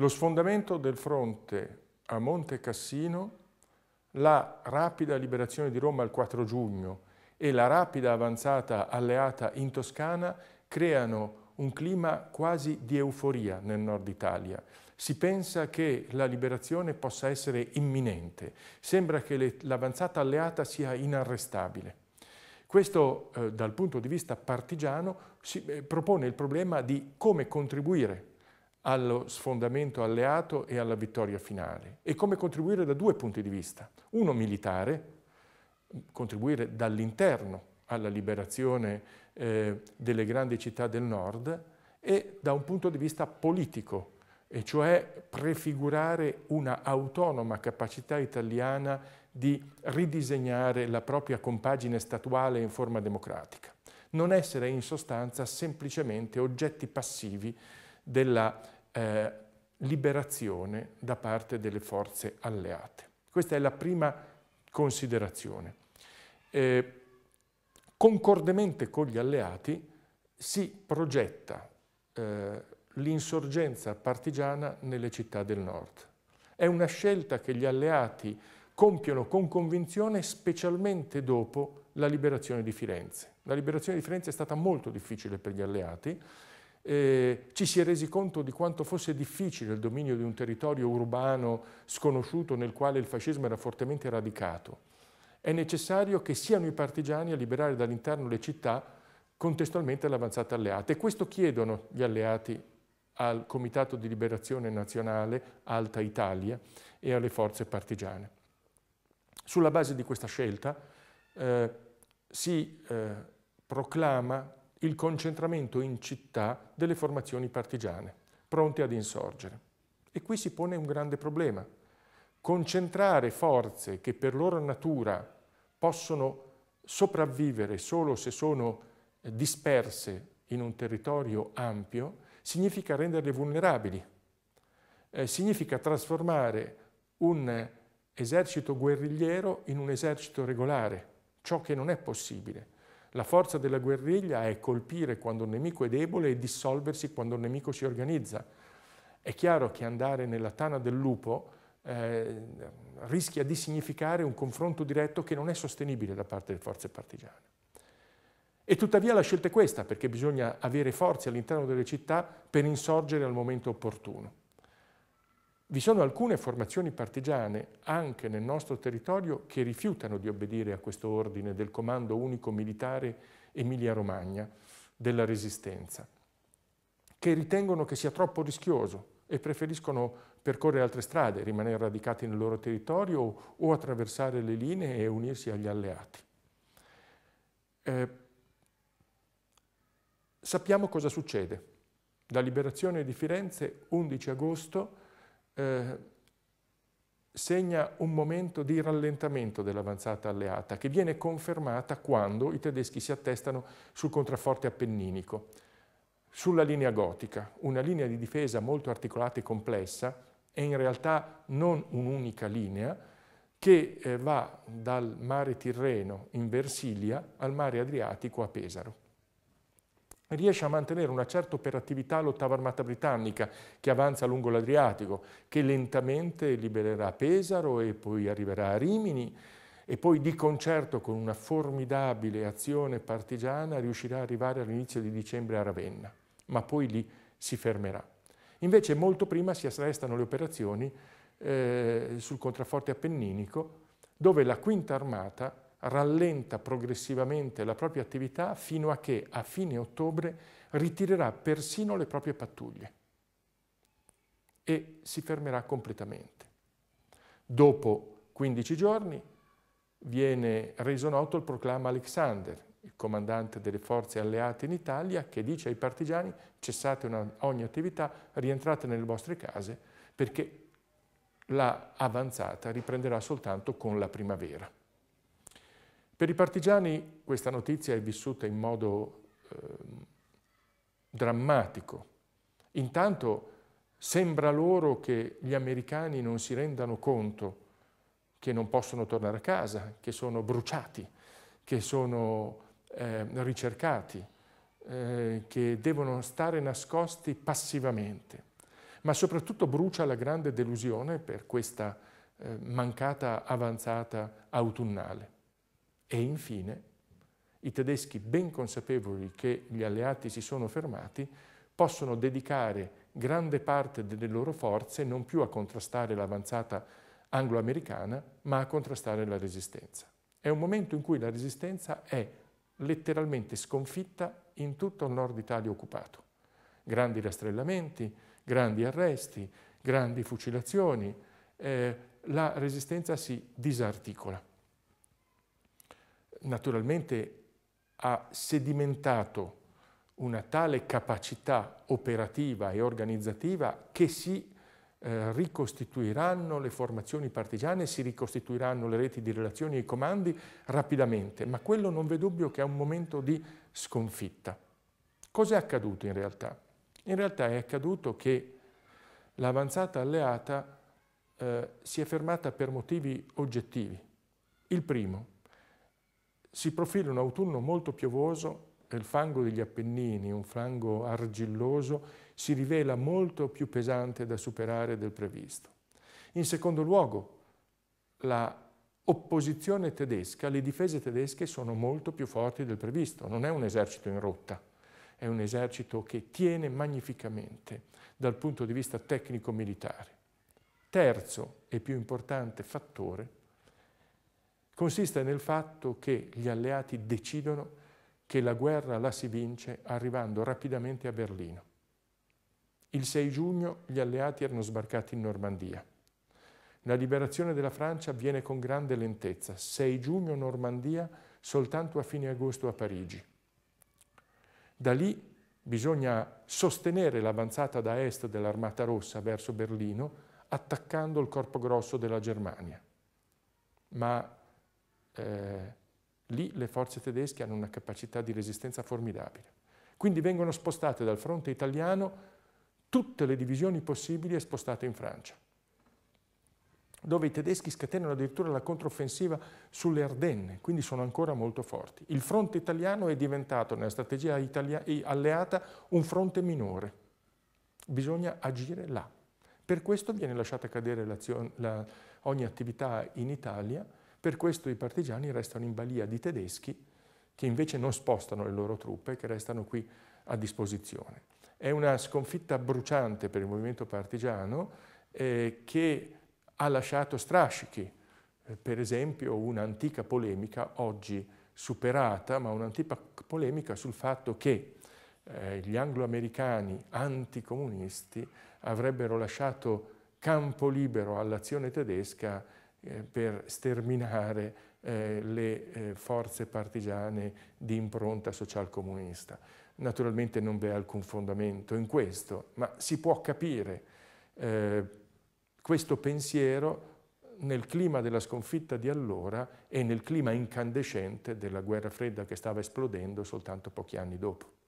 Lo sfondamento del fronte a Monte Cassino, la rapida liberazione di Roma il 4 giugno e la rapida avanzata alleata in Toscana creano un clima quasi di euforia nel nord Italia. Si pensa che la liberazione possa essere imminente, sembra che l'avanzata alleata sia inarrestabile. Questo, eh, dal punto di vista partigiano, si, eh, propone il problema di come contribuire allo sfondamento alleato e alla vittoria finale e come contribuire da due punti di vista. Uno militare, contribuire dall'interno alla liberazione eh, delle grandi città del nord e da un punto di vista politico, e cioè prefigurare una autonoma capacità italiana di ridisegnare la propria compagine statuale in forma democratica. Non essere in sostanza semplicemente oggetti passivi della eh, liberazione da parte delle forze alleate. Questa è la prima considerazione. Eh, concordemente con gli alleati si progetta eh, l'insorgenza partigiana nelle città del nord. È una scelta che gli alleati compiono con convinzione specialmente dopo la liberazione di Firenze. La liberazione di Firenze è stata molto difficile per gli alleati eh, ci si è resi conto di quanto fosse difficile il dominio di un territorio urbano sconosciuto nel quale il fascismo era fortemente radicato. È necessario che siano i partigiani a liberare dall'interno le città contestualmente all'avanzata alleata e questo chiedono gli alleati al Comitato di Liberazione Nazionale Alta Italia e alle forze partigiane. Sulla base di questa scelta eh, si eh, proclama il concentramento in città delle formazioni partigiane, pronte ad insorgere. E qui si pone un grande problema. Concentrare forze che per loro natura possono sopravvivere solo se sono eh, disperse in un territorio ampio, significa renderle vulnerabili, eh, significa trasformare un esercito guerrigliero in un esercito regolare, ciò che non è possibile. La forza della guerriglia è colpire quando un nemico è debole e dissolversi quando un nemico si organizza. È chiaro che andare nella tana del lupo eh, rischia di significare un confronto diretto che non è sostenibile da parte delle forze partigiane. E tuttavia la scelta è questa, perché bisogna avere forze all'interno delle città per insorgere al momento opportuno. Vi sono alcune formazioni partigiane anche nel nostro territorio che rifiutano di obbedire a questo ordine del Comando Unico Militare Emilia-Romagna della Resistenza, che ritengono che sia troppo rischioso e preferiscono percorrere altre strade, rimanere radicati nel loro territorio o attraversare le linee e unirsi agli alleati. Eh, sappiamo cosa succede. La liberazione di Firenze, 11 agosto, eh, segna un momento di rallentamento dell'avanzata alleata che viene confermata quando i tedeschi si attestano sul contrafforte appenninico, sulla linea gotica, una linea di difesa molto articolata e complessa e in realtà non un'unica linea che eh, va dal mare Tirreno in Versilia al mare Adriatico a Pesaro riesce a mantenere una certa operatività l'ottava armata britannica che avanza lungo l'Adriatico, che lentamente libererà Pesaro e poi arriverà a Rimini e poi di concerto con una formidabile azione partigiana riuscirà ad arrivare all'inizio di dicembre a Ravenna, ma poi lì si fermerà. Invece molto prima si arrestano le operazioni eh, sul contrafforte appenninico dove la quinta armata rallenta progressivamente la propria attività fino a che a fine ottobre ritirerà persino le proprie pattuglie e si fermerà completamente. Dopo 15 giorni viene reso noto il proclama Alexander, il comandante delle forze alleate in Italia, che dice ai partigiani cessate una, ogni attività, rientrate nelle vostre case perché la avanzata riprenderà soltanto con la primavera. Per i partigiani questa notizia è vissuta in modo eh, drammatico. Intanto sembra loro che gli americani non si rendano conto che non possono tornare a casa, che sono bruciati, che sono eh, ricercati, eh, che devono stare nascosti passivamente. Ma soprattutto brucia la grande delusione per questa eh, mancata avanzata autunnale. E infine i tedeschi, ben consapevoli che gli alleati si sono fermati, possono dedicare grande parte delle loro forze non più a contrastare l'avanzata anglo-americana, ma a contrastare la resistenza. È un momento in cui la resistenza è letteralmente sconfitta in tutto il nord Italia occupato. Grandi rastrellamenti, grandi arresti, grandi fucilazioni, eh, la resistenza si disarticola naturalmente ha sedimentato una tale capacità operativa e organizzativa che si eh, ricostituiranno le formazioni partigiane, si ricostituiranno le reti di relazioni e i comandi rapidamente, ma quello non v'è dubbio che è un momento di sconfitta. Cos'è accaduto in realtà? In realtà è accaduto che l'avanzata alleata eh, si è fermata per motivi oggettivi. Il primo, si profila un autunno molto piovoso e il fango degli Appennini, un fango argilloso, si rivela molto più pesante da superare del previsto. In secondo luogo, la opposizione tedesca, le difese tedesche sono molto più forti del previsto, non è un esercito in rotta, è un esercito che tiene magnificamente dal punto di vista tecnico-militare. Terzo e più importante fattore consiste nel fatto che gli alleati decidono che la guerra la si vince arrivando rapidamente a Berlino. Il 6 giugno gli alleati erano sbarcati in Normandia. La liberazione della Francia avviene con grande lentezza. 6 giugno Normandia, soltanto a fine agosto a Parigi. Da lì bisogna sostenere l'avanzata da est dell'Armata Rossa verso Berlino attaccando il corpo grosso della Germania. Ma eh, lì le forze tedesche hanno una capacità di resistenza formidabile. Quindi vengono spostate dal fronte italiano tutte le divisioni possibili e spostate in Francia, dove i tedeschi scatenano addirittura la controffensiva sulle Ardenne, quindi sono ancora molto forti. Il fronte italiano è diventato, nella strategia alleata, un fronte minore. Bisogna agire là. Per questo viene lasciata cadere la, ogni attività in Italia, per questo i partigiani restano in balia di tedeschi che invece non spostano le loro truppe, che restano qui a disposizione. È una sconfitta bruciante per il movimento partigiano eh, che ha lasciato strascichi, eh, per esempio un'antica polemica oggi superata, ma un'antica polemica sul fatto che eh, gli angloamericani anticomunisti avrebbero lasciato campo libero all'azione tedesca eh, per sterminare eh, le eh, forze partigiane di impronta socialcomunista. Naturalmente non vi è alcun fondamento in questo, ma si può capire eh, questo pensiero nel clima della sconfitta di allora e nel clima incandescente della guerra fredda che stava esplodendo soltanto pochi anni dopo.